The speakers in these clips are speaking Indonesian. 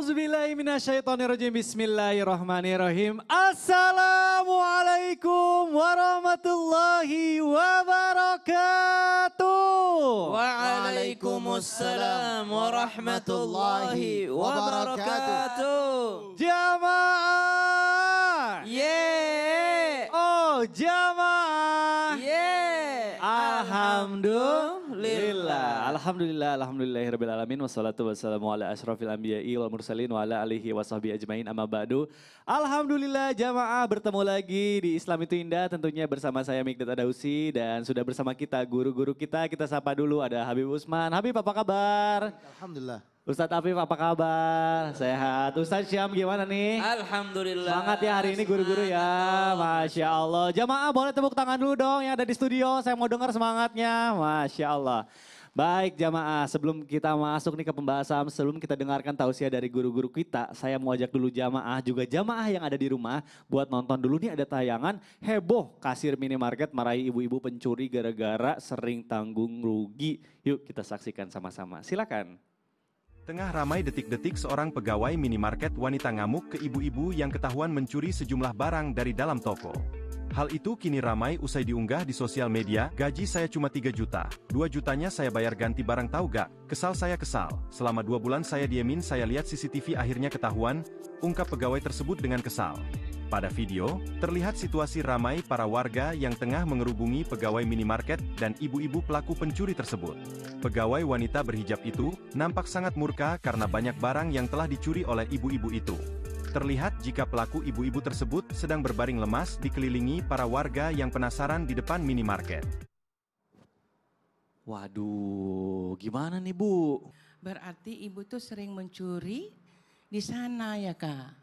Auzubillahiminasyaitonirrojim. Bismillahirrahmanirrahim. Assalamualaikum warahmatullahi wabarakatuh. Waalaikumsalam warahmatullahi wabarakatuh. Jamaah. Yeah. Oh, jamaah. Yeah. Alhamdulillah. Alhamdulillah, alhamdulillahirrabbilalamin, wassalatu wassalamu ala ashrafil anbiya'i wal mursalin wa ala alihi wa ajmain amma ba'du. Alhamdulillah jamaah bertemu lagi di Islam Itu Indah tentunya bersama saya Mikdad Adausi dan sudah bersama kita guru-guru kita, kita sapa dulu ada Habib Usman. Habib apa kabar? Alhamdulillah. Ustadz Afif apa kabar? Sehat. Ustadz Syam gimana nih? Alhamdulillah. Semangat ya hari ini guru-guru ya. Masya Allah. Jamaah boleh tepuk tangan dulu dong yang ada di studio. Saya mau dengar semangatnya. Masya Allah. Baik jamaah, sebelum kita masuk nih ke pembahasan, sebelum kita dengarkan tausiah dari guru-guru kita, saya mau ajak dulu jamaah, juga jamaah yang ada di rumah, buat nonton dulu nih ada tayangan heboh kasir minimarket marahi ibu-ibu pencuri gara-gara sering tanggung rugi. Yuk kita saksikan sama-sama, silakan. Tengah ramai detik-detik seorang pegawai minimarket wanita ngamuk ke ibu-ibu yang ketahuan mencuri sejumlah barang dari dalam toko. Hal itu kini ramai usai diunggah di sosial media, gaji saya cuma 3 juta, 2 jutanya saya bayar ganti barang tahu gak, kesal saya kesal, selama dua bulan saya diemin saya lihat CCTV akhirnya ketahuan, ungkap pegawai tersebut dengan kesal. Pada video, terlihat situasi ramai para warga yang tengah mengerubungi pegawai minimarket dan ibu-ibu pelaku pencuri tersebut. Pegawai wanita berhijab itu nampak sangat murka karena banyak barang yang telah dicuri oleh ibu-ibu itu terlihat jika pelaku ibu-ibu tersebut sedang berbaring lemas dikelilingi para warga yang penasaran di depan minimarket. Waduh, gimana nih Bu? Berarti ibu tuh sering mencuri di sana ya Kak?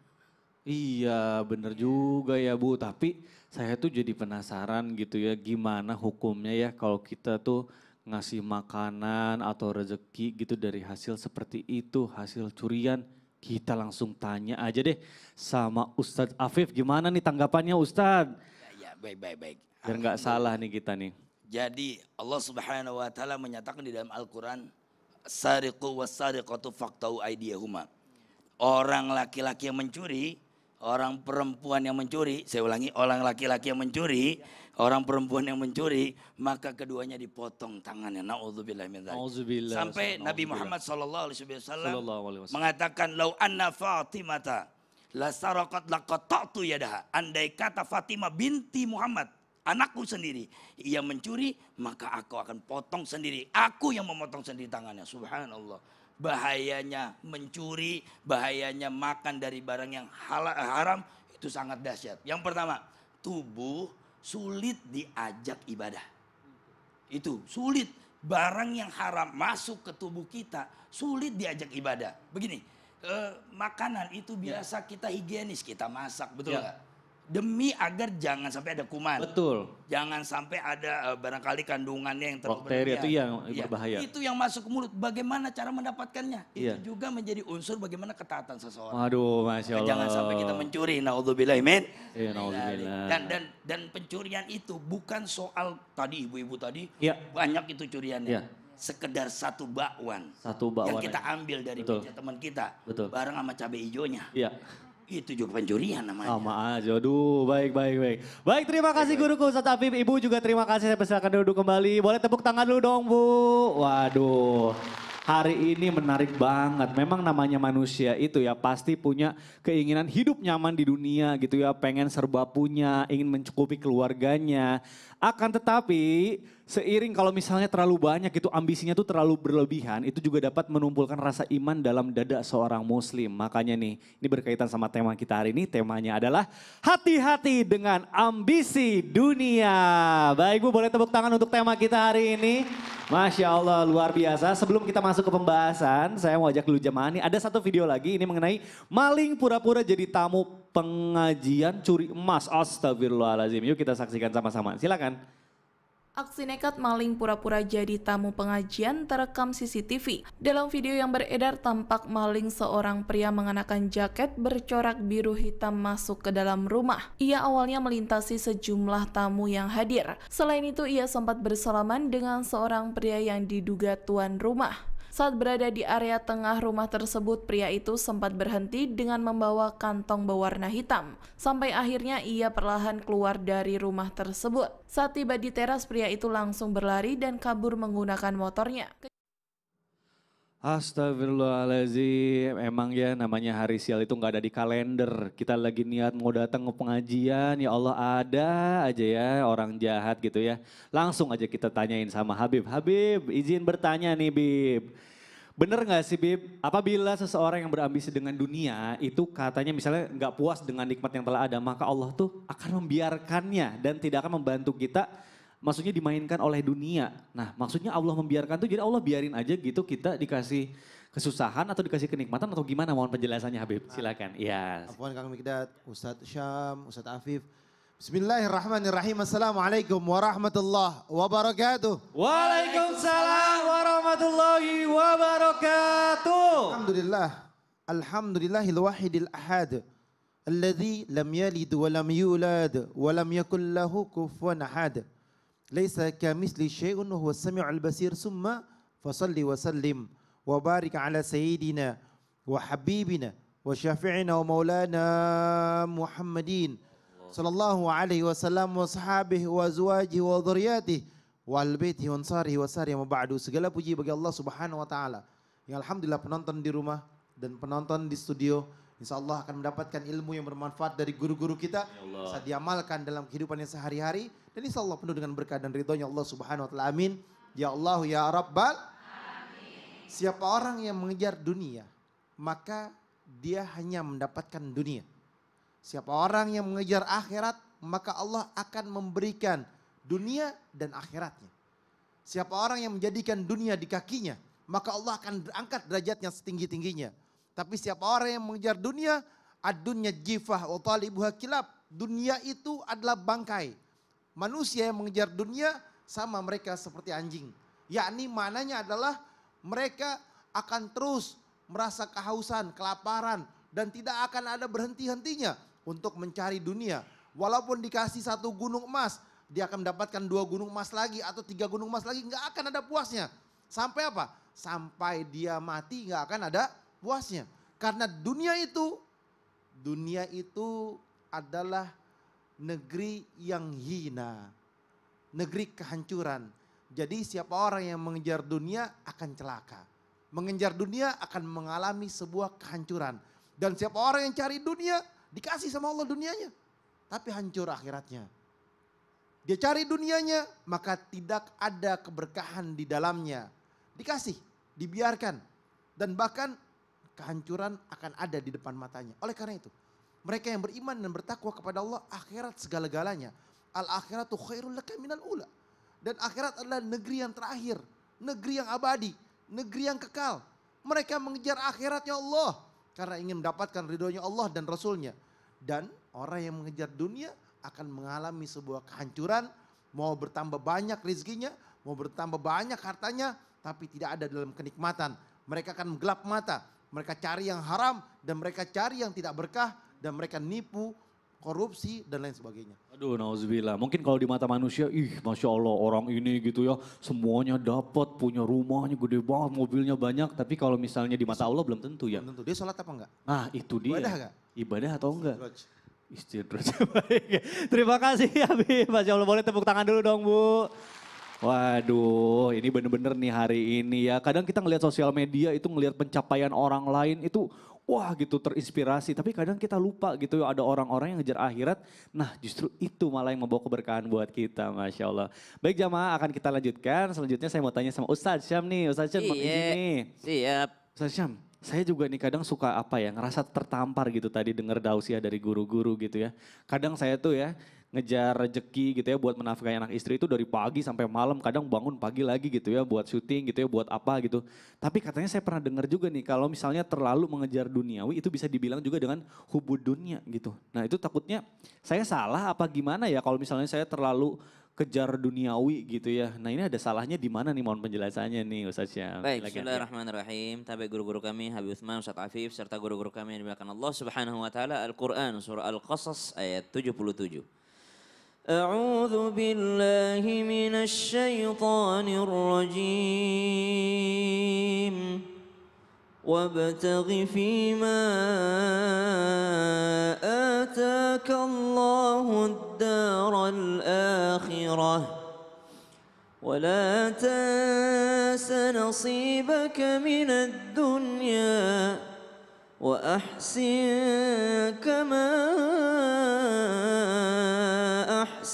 Iya, bener juga ya Bu. Tapi saya tuh jadi penasaran gitu ya, gimana hukumnya ya kalau kita tuh ngasih makanan atau rezeki gitu dari hasil seperti itu, hasil curian kita langsung tanya aja deh sama Ustadz Afif. Gimana nih tanggapannya Ustadz? Ya, ya baik, baik, baik. Biar nggak salah nih kita nih. Jadi Allah Subhanahu wa taala menyatakan di dalam Al-Qur'an sariqu wasariqatu faktau aidiyahuma. Orang laki-laki yang mencuri, orang perempuan yang mencuri, saya ulangi orang laki-laki yang mencuri, orang perempuan yang mencuri, maka keduanya dipotong tangannya. naudzubillah min dzalik. Sampai Nabi Muhammad sallallahu alaihi wasallam mengatakan lau anna Fatimata la sarakat qatatu yadaha. Andai kata Fatimah binti Muhammad anakku sendiri ia mencuri maka aku akan potong sendiri aku yang memotong sendiri tangannya subhanallah bahayanya mencuri bahayanya makan dari barang yang haram itu sangat dahsyat yang pertama tubuh sulit diajak ibadah. Itu sulit barang yang haram masuk ke tubuh kita, sulit diajak ibadah. Begini, eh, makanan itu ya. biasa ya. kita higienis, kita masak, betul ya. nggak? Ya demi agar jangan sampai ada kuman. Betul. Jangan sampai ada eh, barangkali kandungannya yang terlalu Bakteri itu yang ya. berbahaya. Itu yang masuk ke mulut. Bagaimana cara mendapatkannya? Itu ya. juga menjadi unsur bagaimana ketaatan seseorang. Aduh, masya Allah. Jangan sampai kita mencuri. Naudzubillah, amin. Ya, naudzubillah. Dan dan dan pencurian itu bukan soal tadi ibu-ibu tadi ya. banyak itu curiannya. Ya sekedar satu bakwan. Satu bakwan. Yang kita ambil dari meja teman kita. Betul. Bareng sama cabai hijaunya. Iya. Itu juga pencurian namanya. Sama aja. Aduh, baik, baik, baik. Baik, terima kasih baik, guruku Ustaz Afif. Ibu juga terima kasih. Saya persilakan duduk kembali. Boleh tepuk tangan dulu dong, Bu. Waduh. Hari ini menarik banget. Memang namanya manusia itu ya pasti punya keinginan hidup nyaman di dunia gitu ya. Pengen serba punya, ingin mencukupi keluarganya. Akan tetapi seiring kalau misalnya terlalu banyak itu ambisinya tuh terlalu berlebihan itu juga dapat menumpulkan rasa iman dalam dada seorang muslim. Makanya nih ini berkaitan sama tema kita hari ini temanya adalah hati-hati dengan ambisi dunia. Baik Bu boleh tepuk tangan untuk tema kita hari ini. Masya Allah luar biasa. Sebelum kita masuk ke pembahasan saya mau ajak dulu jemaah nih ada satu video lagi ini mengenai maling pura-pura jadi tamu pengajian curi emas. Astagfirullahaladzim. Yuk kita saksikan sama-sama. Silakan. Aksi nekat maling pura-pura jadi tamu pengajian terekam CCTV. Dalam video yang beredar tampak maling seorang pria mengenakan jaket bercorak biru hitam masuk ke dalam rumah. Ia awalnya melintasi sejumlah tamu yang hadir. Selain itu ia sempat bersalaman dengan seorang pria yang diduga tuan rumah. Saat berada di area tengah rumah tersebut, pria itu sempat berhenti dengan membawa kantong berwarna hitam, sampai akhirnya ia perlahan keluar dari rumah tersebut. Saat tiba di teras, pria itu langsung berlari dan kabur menggunakan motornya. Astagfirullahaladzim, emang ya namanya hari sial itu nggak ada di kalender. Kita lagi niat mau datang ke pengajian, ya Allah ada aja ya orang jahat gitu ya. Langsung aja kita tanyain sama Habib. Habib, izin bertanya nih Bib. Bener gak sih Bib, apabila seseorang yang berambisi dengan dunia itu katanya misalnya nggak puas dengan nikmat yang telah ada, maka Allah tuh akan membiarkannya dan tidak akan membantu kita maksudnya dimainkan oleh dunia. Nah, maksudnya Allah membiarkan tuh jadi Allah biarin aja gitu kita dikasih kesusahan atau dikasih kenikmatan atau gimana mohon penjelasannya Habib. Nah, Silakan. Iya. Yes. Afwan Kang Mikdad, Ustadz Syam, Ustadz Afif. Bismillahirrahmanirrahim. Assalamualaikum warahmatullahi wabarakatuh. Waalaikumsalam warahmatullahi wabarakatuh. Alhamdulillah. Alhamdulillahil wahidil ahad. Alladhi lam yalid wa lam yulad wa lam yakul lahu kufuwan ahad. Laisa kamisli syai'un huwa samiul basir summa fasalli wa sallim wa barik ala sayyidina wa habibina wa syafi'ina wa maulana Muhammadin sallallahu alaihi wasallam wa sahabihi wa azwajihi wa dhurriyyatihi wa albaiti wa ansarihi wa sahrihi wa ba'du. Segala puji bagi Allah Subhanahu wa taala. Yang alhamdulillah penonton di rumah dan penonton di studio Insya Allah akan mendapatkan ilmu yang bermanfaat dari guru-guru kita. Ya Bisa diamalkan dalam kehidupannya sehari-hari dan insya Allah penuh dengan berkah dan ridhonya Allah subhanahu wa ta'ala. Amin. Ya Allah, ya Rabbal. Amin. Siapa orang yang mengejar dunia, maka dia hanya mendapatkan dunia. Siapa orang yang mengejar akhirat, maka Allah akan memberikan dunia dan akhiratnya. Siapa orang yang menjadikan dunia di kakinya, maka Allah akan angkat derajatnya setinggi-tingginya. Tapi siapa orang yang mengejar dunia, adunya dunya jifah wa talibuha kilab. Dunia itu adalah bangkai manusia yang mengejar dunia sama mereka seperti anjing. Yakni mananya adalah mereka akan terus merasa kehausan, kelaparan dan tidak akan ada berhenti-hentinya untuk mencari dunia. Walaupun dikasih satu gunung emas, dia akan mendapatkan dua gunung emas lagi atau tiga gunung emas lagi, nggak akan ada puasnya. Sampai apa? Sampai dia mati nggak akan ada puasnya. Karena dunia itu, dunia itu adalah negeri yang hina, negeri kehancuran. Jadi siapa orang yang mengejar dunia akan celaka. Mengejar dunia akan mengalami sebuah kehancuran. Dan siapa orang yang cari dunia, dikasih sama Allah dunianya. Tapi hancur akhiratnya. Dia cari dunianya, maka tidak ada keberkahan di dalamnya. Dikasih, dibiarkan. Dan bahkan kehancuran akan ada di depan matanya. Oleh karena itu, mereka yang beriman dan bertakwa kepada Allah, akhirat segala-galanya. al akhirat tuh khairul laka minal ula. Dan akhirat adalah negeri yang terakhir, negeri yang abadi, negeri yang kekal. Mereka mengejar akhiratnya Allah karena ingin mendapatkan ridhonya Allah dan Rasulnya. Dan orang yang mengejar dunia akan mengalami sebuah kehancuran, mau bertambah banyak rezekinya, mau bertambah banyak hartanya, tapi tidak ada dalam kenikmatan. Mereka akan menggelap mata, mereka cari yang haram dan mereka cari yang tidak berkah dan mereka nipu korupsi dan lain sebagainya. Aduh, nauzubillah. Mungkin kalau di mata manusia, ih, masya Allah orang ini gitu ya, semuanya dapat, punya rumahnya gede banget, mobilnya banyak. Tapi kalau misalnya di mata Allah belum tentu ya. Belum tentu. Dia sholat apa enggak? Nah, itu dia. Ibadah enggak? Ibadah atau enggak? Istirahat. Terima kasih ya, Bi. Masya Allah, boleh tepuk tangan dulu dong, Bu. Waduh, ini bener-bener nih hari ini ya. Kadang kita ngelihat sosial media itu ngelihat pencapaian orang lain itu, wah gitu terinspirasi. Tapi kadang kita lupa gitu ada orang-orang yang ngejar akhirat. Nah justru itu malah yang membawa keberkahan buat kita Masya Allah. Baik jamaah akan kita lanjutkan. Selanjutnya saya mau tanya sama Ustadz Syam nih. Ustadz Syam mau iya, nih. Siap. Ustadz Syam saya juga nih kadang suka apa ya ngerasa tertampar gitu tadi dengar dausia dari guru-guru gitu ya. Kadang saya tuh ya ngejar rejeki gitu ya buat menafkahi anak istri itu dari pagi sampai malam kadang bangun pagi lagi gitu ya buat syuting gitu ya buat apa gitu tapi katanya saya pernah dengar juga nih kalau misalnya terlalu mengejar duniawi itu bisa dibilang juga dengan hubud dunia gitu nah itu takutnya saya salah apa gimana ya kalau misalnya saya terlalu kejar duniawi gitu ya nah ini ada salahnya di mana nih mohon penjelasannya nih Ustaz ya. baik Bismillahirrahmanirrahim Tapi guru-guru kami Habib Utsman Ustaz Afif serta guru-guru kami yang dimuliakan Allah Subhanahu wa taala Al-Qur'an surah Al-Qasas ayat 77 أعوذ بالله من الشيطان الرجيم وابتغ فيما آتاك الله الدار الآخرة ولا تنس نصيبك من الدنيا وأحسن كما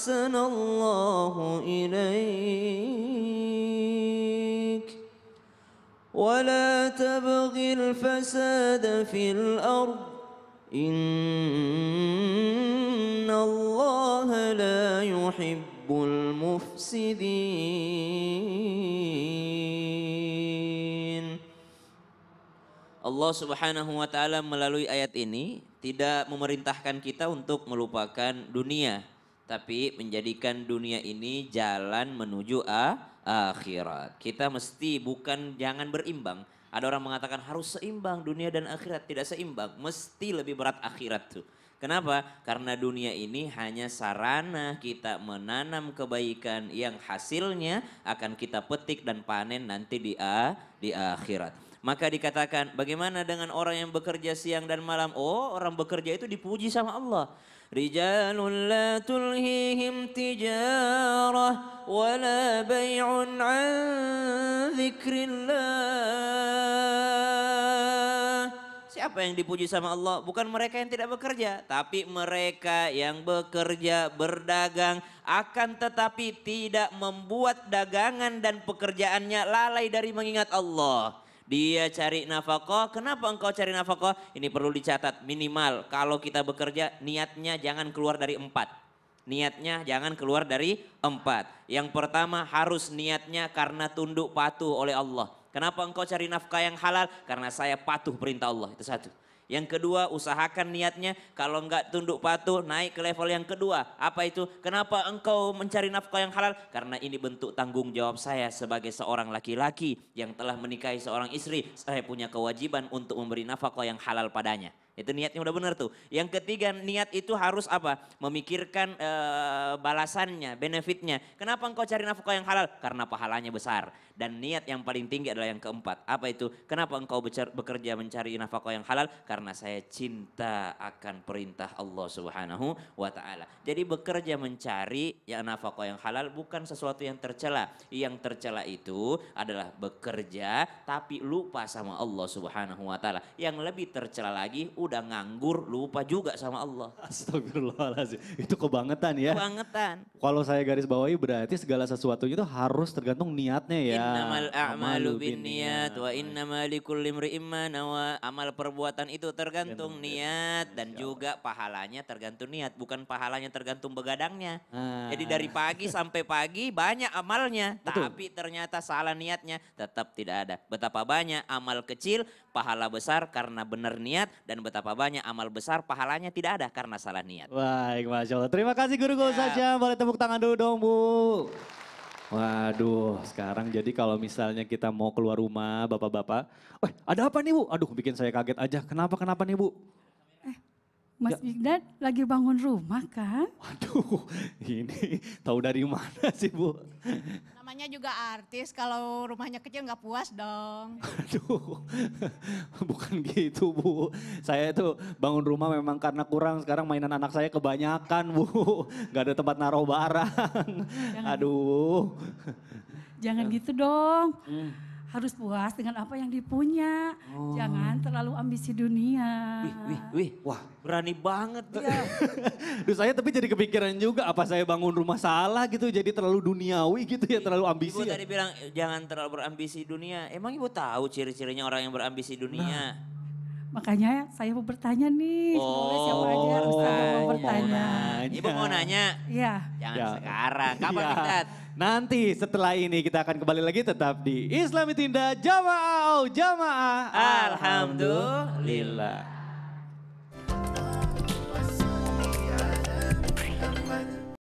أحسن الله إليك ولا تبغ الفساد في الأرض إن الله لا يحب المفسدين Allah Subhanahu wa taala melalui ayat ini tidak memerintahkan kita untuk melupakan dunia tapi menjadikan dunia ini jalan menuju a akhirat. Kita mesti bukan jangan berimbang. Ada orang mengatakan harus seimbang dunia dan akhirat tidak seimbang, mesti lebih berat akhirat tuh. Kenapa? Karena dunia ini hanya sarana kita menanam kebaikan yang hasilnya akan kita petik dan panen nanti di a di akhirat. Maka dikatakan bagaimana dengan orang yang bekerja siang dan malam? Oh orang bekerja itu dipuji sama Allah. رجال لا تلهيهم تجارة ولا بيع عن ذكر الله Siapa yang dipuji sama Allah? Bukan mereka yang tidak bekerja, tapi mereka yang bekerja, berdagang, akan tetapi tidak membuat dagangan dan pekerjaannya lalai dari mengingat Allah. Dia cari nafkah, kenapa engkau cari nafkah? Ini perlu dicatat minimal kalau kita bekerja niatnya jangan keluar dari empat. Niatnya jangan keluar dari empat. Yang pertama harus niatnya karena tunduk patuh oleh Allah. Kenapa engkau cari nafkah yang halal? Karena saya patuh perintah Allah. Itu satu. Yang kedua, usahakan niatnya. Kalau enggak tunduk patuh, naik ke level yang kedua. Apa itu? Kenapa engkau mencari nafkah yang halal? Karena ini bentuk tanggung jawab saya sebagai seorang laki-laki yang telah menikahi seorang istri. Saya punya kewajiban untuk memberi nafkah yang halal padanya. Itu niatnya udah benar tuh. Yang ketiga, niat itu harus apa? Memikirkan ee, eh, balasannya, benefitnya. Kenapa engkau cari nafkah yang halal? Karena pahalanya besar. Dan niat yang paling tinggi adalah yang keempat. Apa itu? Kenapa engkau bekerja mencari nafkah yang halal? Karena saya cinta akan perintah Allah Subhanahu wa taala. Jadi bekerja mencari yang nafkah yang halal bukan sesuatu yang tercela. Yang tercela itu adalah bekerja tapi lupa sama Allah Subhanahu wa taala. Yang lebih tercela lagi udah nganggur lupa juga sama Allah. Astagfirullahalazim. Itu kebangetan ya. Kebangetan. Kalau saya garis bawahi berarti segala sesuatunya itu harus tergantung niatnya ya. Innamal a'malu niat. wa innama likulli imri'in ma nawa. Amal perbuatan itu tergantung niat dan juga pahalanya tergantung niat, bukan pahalanya tergantung begadangnya. Ah. Jadi dari pagi sampai pagi banyak amalnya, tapi ternyata salah niatnya tetap tidak ada. Betapa banyak amal kecil pahala besar karena benar niat dan betapa banyak amal besar pahalanya tidak ada karena salah niat. Baik, Masya Allah. Terima kasih Guru Gol saja. Boleh tepuk tangan dulu dong Bu. Waduh, sekarang jadi kalau misalnya kita mau keluar rumah, bapak-bapak, wah eh, ada apa nih bu? Aduh, bikin saya kaget aja. Kenapa, kenapa nih bu? Mas ya. Ignat lagi bangun rumah kan? Waduh, ini tahu dari mana sih Bu? Namanya juga artis, kalau rumahnya kecil nggak puas dong. Aduh, bukan gitu Bu. Saya itu bangun rumah memang karena kurang, sekarang mainan anak saya kebanyakan Bu. Nggak ada tempat naruh barang. Jangan, Aduh. Jangan gitu dong. Hmm harus puas dengan apa yang dipunya. Oh. Jangan terlalu ambisi dunia. Wih, wih, wih. Wah, berani banget tuh. Terus saya tapi jadi kepikiran juga apa saya bangun rumah salah gitu jadi terlalu duniawi gitu ya, terlalu ambisi. Ibu ya. tadi bilang jangan terlalu berambisi dunia. Emang Ibu tahu ciri-cirinya orang yang berambisi dunia? Nah. Makanya saya mau bertanya nih. Oh, siapa aja harus oh, mau bertanya. Mau nanya. Ibu mau nanya? Iya. Jangan ya. sekarang. Kapan ya. kita Nanti setelah ini kita akan kembali lagi tetap di Islami Tinda Jamaah Jamaah. Alhamdulillah.